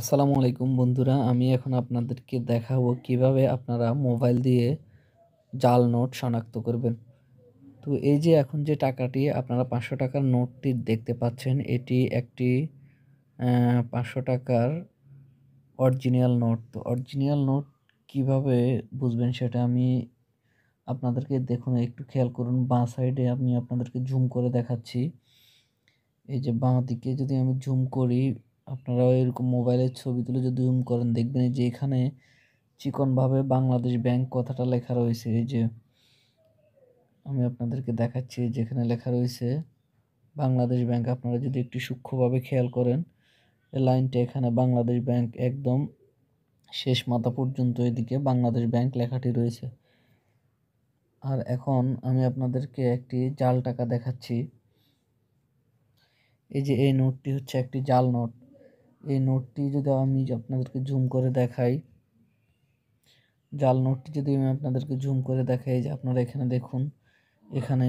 আসসালামু আলাইকুম বন্ধুরা আমি এখন আপনাদেরকে দেখাবো কিভাবে আপনারা মোবাইল দিয়ে জাল নোট শনাক্ত করবেন তো এই যে এখন যে টাকাটি আপনারা পাঁচশো টাকার নোটটি দেখতে পাচ্ছেন এটি একটি পাঁচশো টাকার অরিজিনাল নোট তো অরিজিনাল নোট কিভাবে বুঝবেন সেটা আমি আপনাদেরকে দেখুন একটু খেয়াল করুন বাঁ সাইডে আমি আপনাদেরকে জুম করে দেখাচ্ছি এই যে বাঁ দিকে যদি আমি জুম করি আপনারাও এরকম মোবাইলের ছবি তুলে যদি জুম করেন দেখবেন যে এখানে চিকনভাবে বাংলাদেশ ব্যাংক কথাটা লেখা রয়েছে এই যে আমি আপনাদেরকে দেখাচ্ছি যেখানে লেখা রয়েছে বাংলাদেশ ব্যাংক আপনারা যদি একটু সূক্ষ্মভাবে খেয়াল করেন এই লাইনটা এখানে বাংলাদেশ ব্যাংক একদম শেষ মাথা পর্যন্ত এদিকে বাংলাদেশ ব্যাংক লেখাটি রয়েছে আর এখন আমি আপনাদেরকে একটি জাল টাকা দেখাচ্ছি এই যে এই নোটটি হচ্ছে একটি জাল নোট এই নোটটি যদি আমি আপনাদেরকে জুম করে দেখাই জাল নোটটি যদি আমি আপনাদেরকে জুম করে দেখাই যে আপনারা এখানে দেখুন এখানে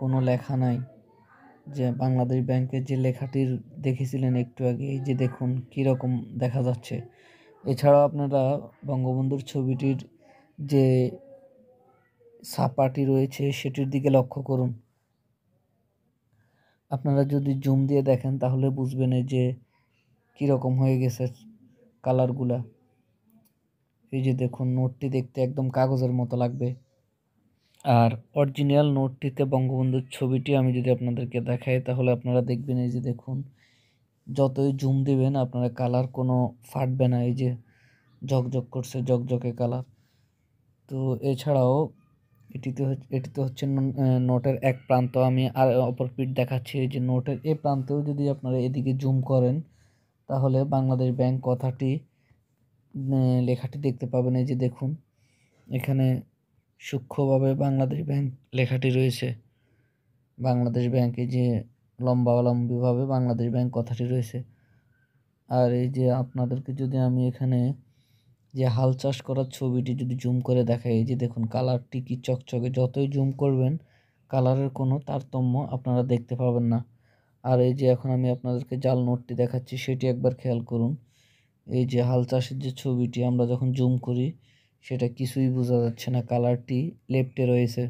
কোনো লেখা নাই যে বাংলাদেশ ব্যাংকের যে লেখাটির দেখেছিলেন একটু আগে এই যে দেখুন কীরকম দেখা যাচ্ছে এছাড়াও আপনারা বঙ্গবন্ধুর ছবিটির যে ছাপাটি রয়েছে সেটির দিকে লক্ষ্য করুন আপনারা যদি জুম দিয়ে দেখেন তাহলে বুঝবেন যে কীরকম হয়ে গেছে কালারগুলা এই যে দেখুন নোটটি দেখতে একদম কাগজের মতো লাগবে আর অরিজিনাল নোটটিতে বঙ্গবন্ধুর ছবিটি আমি যদি আপনাদেরকে দেখাই তাহলে আপনারা দেখবেন এই যে দেখুন যতই জুম দিবেন আপনারা কালার কোনো ফাটবে না এই যে ঝকঝক করছে ঝকঝকে কালার তো এছাড়াও এটিতে হচ্ছে এটিতে হচ্ছে নোটের এক প্রান্ত আমি আর অপর পিঠ দেখাচ্ছি এই যে নোটের এ প্রান্তেও যদি আপনারা এদিকে জুম করেন তাহলে বাংলাদেশ ব্যাংক কথাটি লেখাটি দেখতে পাবেন এই যে দেখুন এখানে সূক্ষ্মভাবে বাংলাদেশ ব্যাংক লেখাটি রয়েছে বাংলাদেশ ব্যাংকে যে লম্বালম্বিভাবে বাংলাদেশ ব্যাংক কথাটি রয়েছে আর এই যে আপনাদেরকে যদি আমি এখানে যে হাল চাষ করার ছবিটি যদি জুম করে দেখাই এই যে দেখুন কালারটি কি চকচকে যতই জুম করবেন কালারের কোনো তারতম্য আপনারা দেখতে পাবেন না আর এই যে এখন আমি আপনাদেরকে জাল নোটটি দেখাচ্ছি সেটি একবার খেয়াল করুন এই যে হাল চাষের যে ছবিটি আমরা যখন জুম করি সেটা কিছুই বোঝা যাচ্ছে না কালারটি লেফটে রয়েছে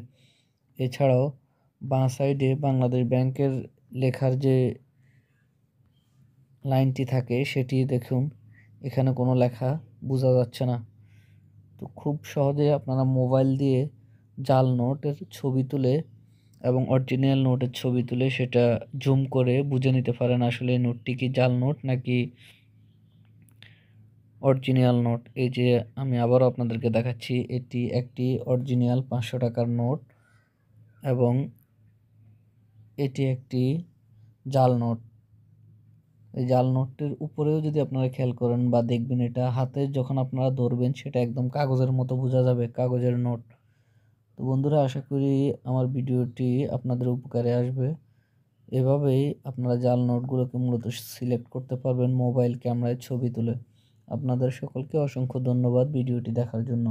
এছাড়াও বাঁ সাইডে বাংলাদেশ ব্যাংকের লেখার যে লাইনটি থাকে সেটি দেখুন এখানে কোনো লেখা বোঝা যাচ্ছে না তো খুব সহজে আপনারা মোবাইল দিয়ে জাল নোটের ছবি তুলে এবং অরিজিনাল নোটের ছবি তুলে সেটা জুম করে বুঝে নিতে পারেন আসলে নোটটি কি জাল নোট নাকি অরিজিনাল নোট এই যে আমি আবারও আপনাদেরকে দেখাচ্ছি এটি একটি অরিজিনাল পাঁচশো টাকার নোট এবং এটি একটি জাল নোট এই জাল নোটটির উপরেও যদি আপনারা খেয়াল করেন বা দেখবেন এটা হাতে যখন আপনারা ধরবেন সেটা একদম কাগজের মতো বোঝা যাবে কাগজের নোট তো বন্ধুরা আশা করি আমার ভিডিওটি আপনাদের উপকারে আসবে এভাবেই আপনারা জাল নোটগুলোকে মূলত সিলেক্ট করতে পারবেন মোবাইল ক্যামেরায় ছবি তুলে আপনাদের সকলকে অসংখ্য ধন্যবাদ ভিডিওটি দেখার জন্য